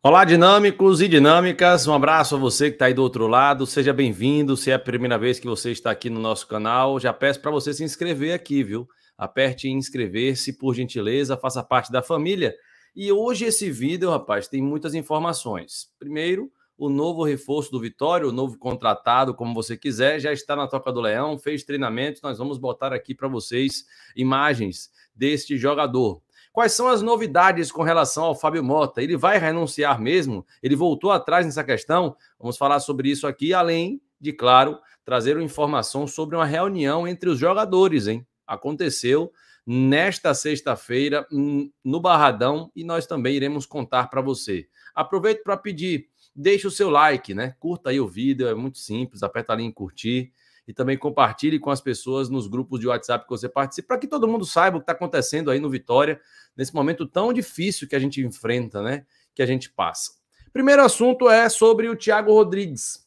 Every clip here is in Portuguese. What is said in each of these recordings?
Olá, dinâmicos e dinâmicas. Um abraço a você que está aí do outro lado. Seja bem-vindo. Se é a primeira vez que você está aqui no nosso canal, já peço para você se inscrever aqui, viu? Aperte em inscrever-se, por gentileza, faça parte da família. E hoje esse vídeo, rapaz, tem muitas informações. Primeiro, o novo reforço do Vitória, o novo contratado, como você quiser, já está na Toca do Leão, fez treinamento. Nós vamos botar aqui para vocês imagens deste jogador. Quais são as novidades com relação ao Fábio Mota? Ele vai renunciar mesmo? Ele voltou atrás nessa questão? Vamos falar sobre isso aqui, além de, claro, trazer uma informação sobre uma reunião entre os jogadores, hein? Aconteceu nesta sexta-feira no Barradão e nós também iremos contar para você. Aproveito para pedir, deixe o seu like, né? Curta aí o vídeo, é muito simples, aperta ali em curtir e também compartilhe com as pessoas nos grupos de WhatsApp que você participa, para que todo mundo saiba o que está acontecendo aí no Vitória, nesse momento tão difícil que a gente enfrenta, né? Que a gente passa. Primeiro assunto é sobre o Thiago Rodrigues.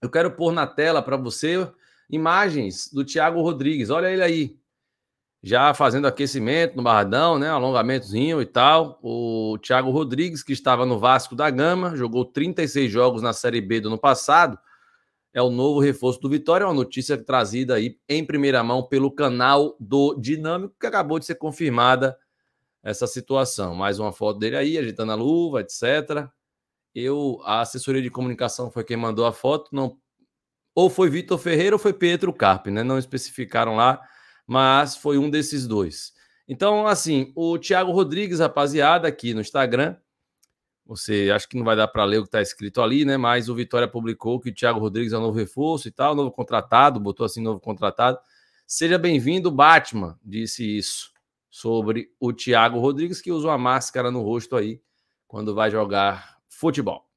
Eu quero pôr na tela para você imagens do Thiago Rodrigues. Olha ele aí. Já fazendo aquecimento no Barradão, né? Alongamentozinho e tal. O Thiago Rodrigues, que estava no Vasco da Gama, jogou 36 jogos na Série B do ano passado é o novo reforço do Vitória, é uma notícia trazida aí em primeira mão pelo canal do Dinâmico, que acabou de ser confirmada essa situação. Mais uma foto dele aí, agitando a luva, etc. Eu, a assessoria de comunicação foi quem mandou a foto, não ou foi Vitor Ferreira ou foi Pedro Carpe, né? Não especificaram lá, mas foi um desses dois. Então, assim, o Thiago Rodrigues, rapaziada, aqui no Instagram, você acha que não vai dar para ler o que está escrito ali, né? Mas o Vitória publicou que o Thiago Rodrigues é o novo reforço e tal, novo contratado, botou assim novo contratado. Seja bem-vindo, Batman, disse isso sobre o Thiago Rodrigues, que usa uma máscara no rosto aí quando vai jogar futebol.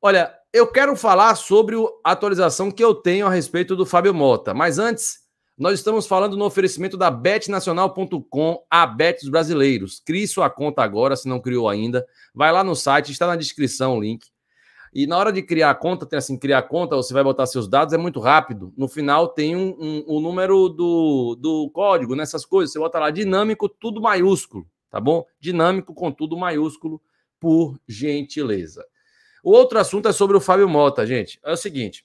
Olha, eu quero falar sobre a atualização que eu tenho a respeito do Fábio Mota, mas antes nós estamos falando no oferecimento da betnacional.com, a Betos Brasileiros. Crie sua conta agora, se não criou ainda. Vai lá no site, está na descrição o link. E na hora de criar a conta, tem assim, criar a conta, você vai botar seus dados, é muito rápido. No final tem um, um, o número do, do código, nessas né, coisas. Você bota lá dinâmico, tudo maiúsculo, tá bom? Dinâmico com tudo maiúsculo, por gentileza. O outro assunto é sobre o Fábio Mota, gente. É o seguinte,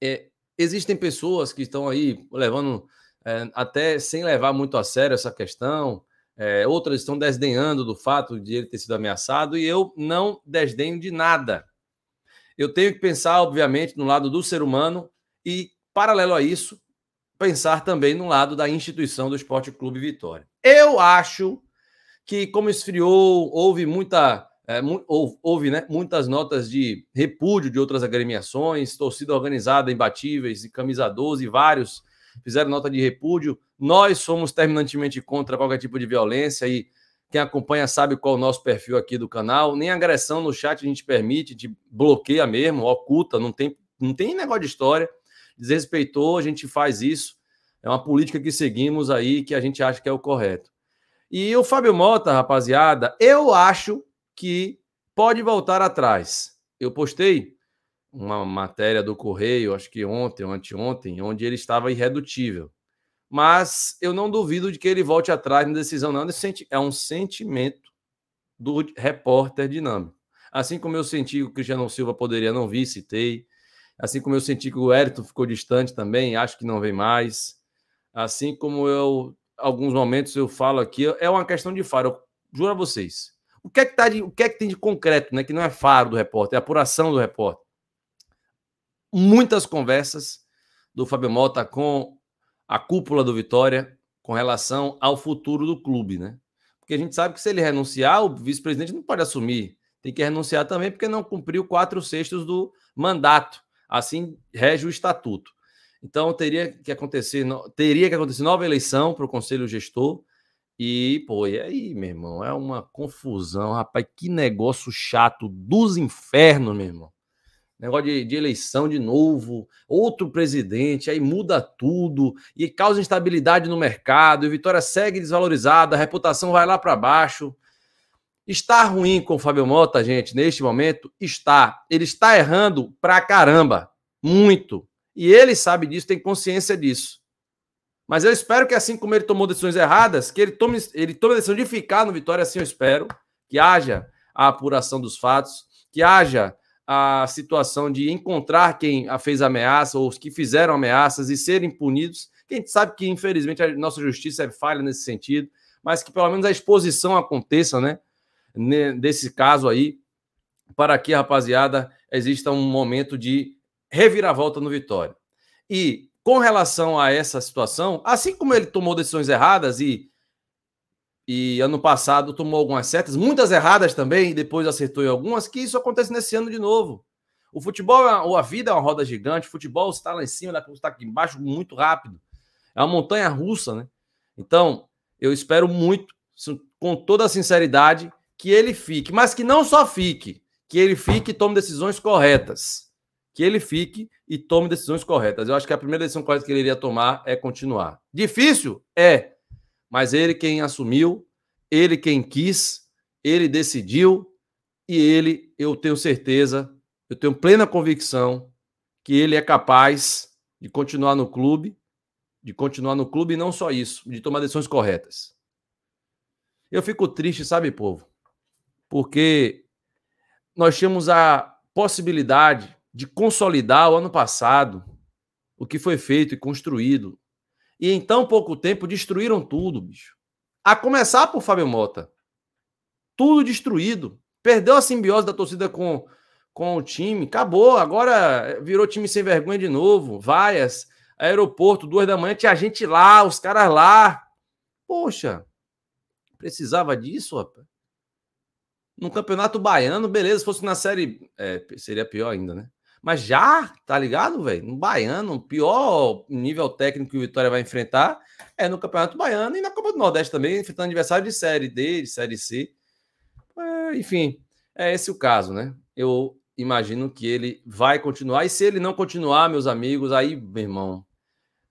é, existem pessoas que estão aí levando, é, até sem levar muito a sério essa questão, é, outras estão desdenhando do fato de ele ter sido ameaçado, e eu não desdenho de nada. Eu tenho que pensar, obviamente, no lado do ser humano e, paralelo a isso, pensar também no lado da instituição do Esporte Clube Vitória. Eu acho que, como esfriou, houve muita é, houve né, muitas notas de repúdio de outras agremiações, torcida organizada, imbatíveis, e camisa 12, vários fizeram nota de repúdio. Nós somos terminantemente contra qualquer tipo de violência e quem acompanha sabe qual é o nosso perfil aqui do canal. Nem agressão no chat a gente permite, de bloqueia mesmo, oculta, não tem, não tem negócio de história. Desrespeitou, a gente faz isso. É uma política que seguimos aí que a gente acha que é o correto. E o Fábio Mota, rapaziada, eu acho que pode voltar atrás. Eu postei uma matéria do Correio, acho que ontem ou anteontem, onde ele estava irredutível. Mas eu não duvido de que ele volte atrás na decisão, não. É um sentimento do repórter dinâmico. Assim como eu senti que o Cristiano Silva poderia não vir, citei. Assim como eu senti que o Hérito ficou distante também, acho que não vem mais. Assim como eu, alguns momentos eu falo aqui, é uma questão de faro. Eu juro a vocês, o que é que, tá de, o que, é que tem de concreto, né? Que não é faro do repórter, é apuração do repórter. Muitas conversas do Fábio Mota com a cúpula do Vitória com relação ao futuro do clube, né? Porque a gente sabe que se ele renunciar, o vice-presidente não pode assumir. Tem que renunciar também porque não cumpriu quatro sextos do mandato. Assim rege o estatuto. Então teria que acontecer, teria que acontecer nova eleição para o conselho gestor e, pô, e aí, meu irmão? É uma confusão, rapaz. Que negócio chato dos infernos, meu irmão. Negócio de, de eleição de novo, outro presidente, aí muda tudo e causa instabilidade no mercado. E Vitória segue desvalorizada, a reputação vai lá para baixo. Está ruim com o Fábio Mota, gente, neste momento? Está. Ele está errando pra caramba. Muito. E ele sabe disso, tem consciência disso. Mas eu espero que, assim como ele tomou decisões erradas, que ele tome, ele tome a decisão de ficar no Vitória, assim eu espero, que haja a apuração dos fatos, que haja a situação de encontrar quem fez ameaça ou os que fizeram ameaças e serem punidos. Que a gente sabe que, infelizmente, a nossa justiça é falha nesse sentido, mas que pelo menos a exposição aconteça, né? Desse caso aí, para que, rapaziada, exista um momento de reviravolta no Vitória. E com relação a essa situação, assim como ele tomou decisões erradas e, e ano passado tomou algumas certas, muitas erradas também, e depois acertou em algumas, que isso acontece nesse ano de novo. O futebol ou é a vida é uma roda gigante, o futebol está lá em cima, está aqui embaixo muito rápido. É uma montanha russa, né? Então, eu espero muito, com toda a sinceridade, que ele fique, mas que não só fique, que ele fique e tome decisões corretas que ele fique e tome decisões corretas. Eu acho que a primeira decisão correta que ele iria tomar é continuar. Difícil? É. Mas ele quem assumiu, ele quem quis, ele decidiu e ele, eu tenho certeza, eu tenho plena convicção que ele é capaz de continuar no clube, de continuar no clube e não só isso, de tomar decisões corretas. Eu fico triste, sabe, povo? Porque nós temos a possibilidade de consolidar o ano passado o que foi feito e construído. E em tão pouco tempo destruíram tudo, bicho. A começar por Fábio Mota. Tudo destruído. Perdeu a simbiose da torcida com, com o time. Acabou. Agora virou time sem vergonha de novo. Vaias, aeroporto, duas da manhã, tinha gente lá, os caras lá. Poxa, precisava disso, rapaz. No campeonato baiano, beleza, se fosse na série. É, seria pior ainda, né? Mas já, tá ligado, velho? Um baiano, o um pior nível técnico que o Vitória vai enfrentar é no Campeonato Baiano e na Copa do Nordeste também, enfrentando adversário de Série D, de Série C. É, enfim, é esse o caso, né? Eu imagino que ele vai continuar. E se ele não continuar, meus amigos, aí, meu irmão,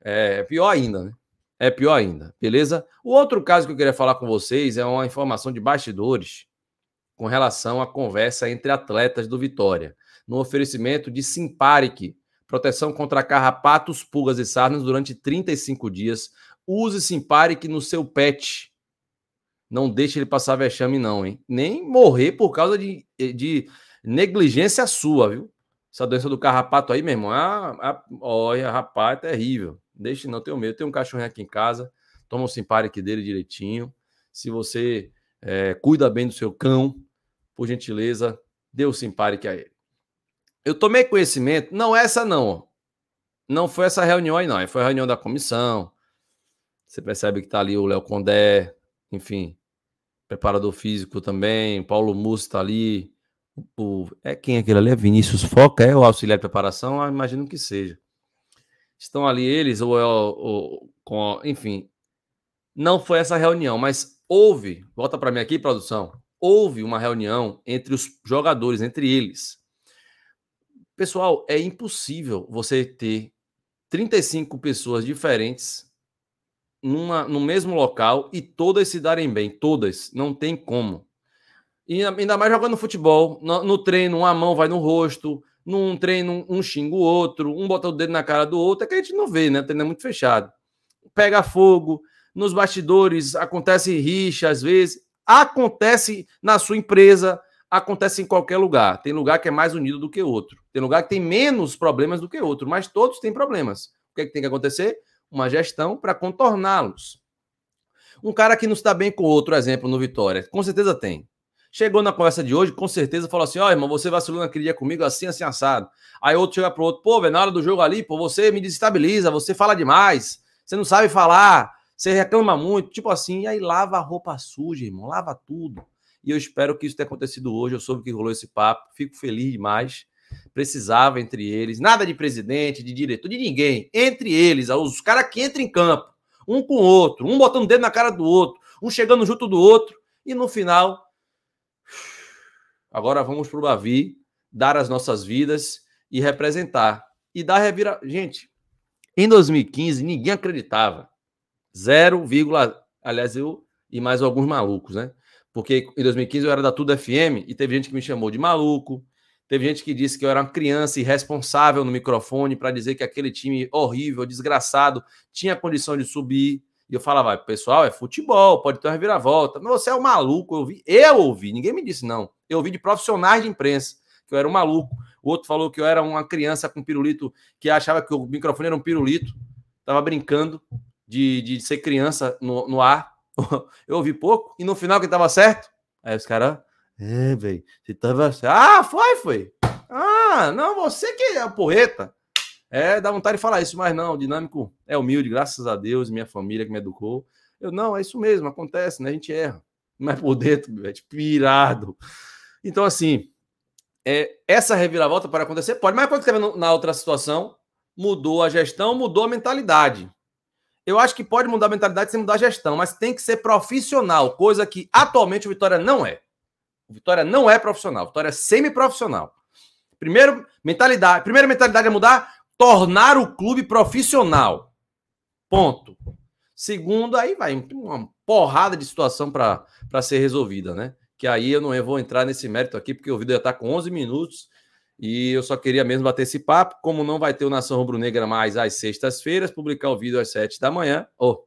é pior ainda, né? É pior ainda, beleza? O outro caso que eu queria falar com vocês é uma informação de bastidores com relação à conversa entre atletas do Vitória no oferecimento de Simparic, proteção contra carrapatos, pulgas e sarnas durante 35 dias. Use Simparic no seu pet. Não deixe ele passar vexame, não, hein? Nem morrer por causa de, de negligência sua, viu? Essa doença do carrapato aí, meu irmão, ah, ah, olha, rapaz, é terrível. Deixe, não, tenho medo. Tem um cachorrinho aqui em casa, toma o Simparic dele direitinho. Se você é, cuida bem do seu cão, por gentileza, dê o Simparic a ele eu tomei conhecimento, não é essa não, não foi essa reunião aí não, foi a reunião da comissão, você percebe que tá ali o Léo Condé, enfim, preparador físico também, Paulo Musso tá ali, o, é quem é aquele ali? É Vinícius Foca? É o auxiliar de preparação? Ah, imagino que seja. Estão ali eles, ou, é o, ou com, enfim. Não foi essa reunião, mas houve, volta para mim aqui, produção, houve uma reunião entre os jogadores, entre eles. Pessoal, é impossível você ter 35 pessoas diferentes numa, no mesmo local e todas se darem bem, todas, não tem como. E ainda mais jogando futebol, no, no treino, uma mão vai no rosto, num treino, um xinga o outro, um bota o dedo na cara do outro, é que a gente não vê, né? O treino é muito fechado. Pega fogo, nos bastidores acontece rixa às vezes, acontece na sua empresa, acontece em qualquer lugar. Tem lugar que é mais unido do que outro. Tem lugar que tem menos problemas do que outro, mas todos têm problemas. O que, é que tem que acontecer? Uma gestão para contorná-los. Um cara que não está bem com outro, exemplo, no Vitória, com certeza tem. Chegou na conversa de hoje, com certeza falou assim: ó, oh, irmão, você vacilou naquele dia comigo assim, assim, assado. Aí outro chega pro outro: pô, velho, na hora do jogo ali, pô, você me desestabiliza, você fala demais, você não sabe falar, você reclama muito, tipo assim, e aí lava a roupa suja, irmão, lava tudo. E eu espero que isso tenha acontecido hoje. Eu soube que rolou esse papo, fico feliz demais. Precisava entre eles, nada de presidente, de diretor, de ninguém. Entre eles, os caras que entram em campo, um com o outro, um botando o dedo na cara do outro, um chegando junto do outro, e no final. Agora vamos para o Bavi dar as nossas vidas e representar. E dar revira. Gente, em 2015, ninguém acreditava. 0, aliás, eu e mais alguns malucos, né? Porque em 2015 eu era da Tudo FM e teve gente que me chamou de maluco, teve gente que disse que eu era uma criança irresponsável no microfone para dizer que aquele time horrível, desgraçado, tinha condição de subir. E eu falava, pessoal, é futebol, pode ter uma reviravolta. Mas você é um maluco, eu ouvi, eu ouvi, ninguém me disse não. Eu ouvi de profissionais de imprensa que eu era um maluco. O outro falou que eu era uma criança com pirulito, que achava que o microfone era um pirulito, estava brincando de, de ser criança no, no ar. eu ouvi pouco, e no final que tava certo? Aí os caras, é, velho, você tava certo. Ah, foi, foi. Ah, não, você que é a porreta. É, dá vontade de falar isso, mas não, o dinâmico é humilde, graças a Deus, minha família que me educou. Eu, não, é isso mesmo, acontece, né? A gente erra. Mas por dentro, velho, é tipo pirado. Então, assim, é, essa reviravolta para acontecer pode, mas quando você na outra situação, mudou a gestão, mudou a mentalidade. Eu acho que pode mudar a mentalidade sem mudar a gestão, mas tem que ser profissional, coisa que atualmente o Vitória não é. O Vitória não é profissional, o Vitória é semi-profissional. Primeiro, mentalidade. Primeira mentalidade é mudar, tornar o clube profissional. Ponto. Segundo, aí vai uma porrada de situação para ser resolvida, né? Que aí eu não vou entrar nesse mérito aqui, porque o vídeo já está com 11 minutos e eu só queria mesmo bater esse papo. Como não vai ter o Nação Rubro-Negra mais às sextas-feiras, publicar o vídeo às sete da manhã, ou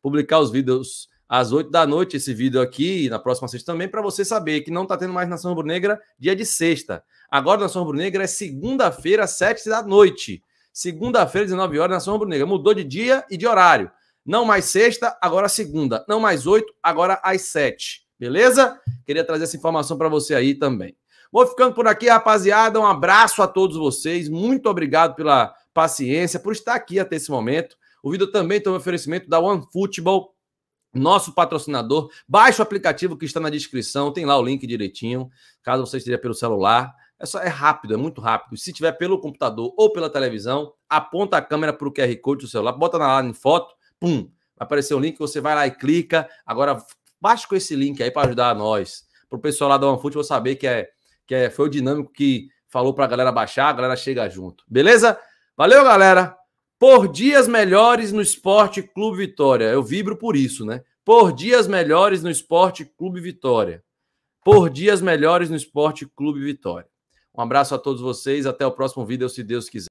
publicar os vídeos às oito da noite, esse vídeo aqui, e na próxima sexta também, para você saber que não está tendo mais Nação Rubro-Negra dia de sexta. Agora Nação Rubro-Negra é segunda-feira, às sete da noite. Segunda-feira, 19 horas, Nação Rubro-Negra. Mudou de dia e de horário. Não mais sexta, agora segunda. Não mais oito, agora às sete. Beleza? Queria trazer essa informação para você aí também. Vou ficando por aqui, rapaziada. Um abraço a todos vocês. Muito obrigado pela paciência, por estar aqui até esse momento. O vídeo também tem um oferecimento da OneFootball, nosso patrocinador. Baixe o aplicativo que está na descrição, tem lá o link direitinho, caso você esteja pelo celular. É só é rápido, é muito rápido. Se tiver pelo computador ou pela televisão, aponta a câmera para o QR Code do celular, bota na em foto, pum, vai aparecer um link, você vai lá e clica. Agora baixa com esse link aí para ajudar a nós, para o pessoal lá da OneFootball saber que é que é, foi o dinâmico que falou para a galera baixar, a galera chega junto. Beleza? Valeu, galera. Por dias melhores no Esporte Clube Vitória. Eu vibro por isso, né? Por dias melhores no Esporte Clube Vitória. Por dias melhores no Esporte Clube Vitória. Um abraço a todos vocês. Até o próximo vídeo, se Deus quiser.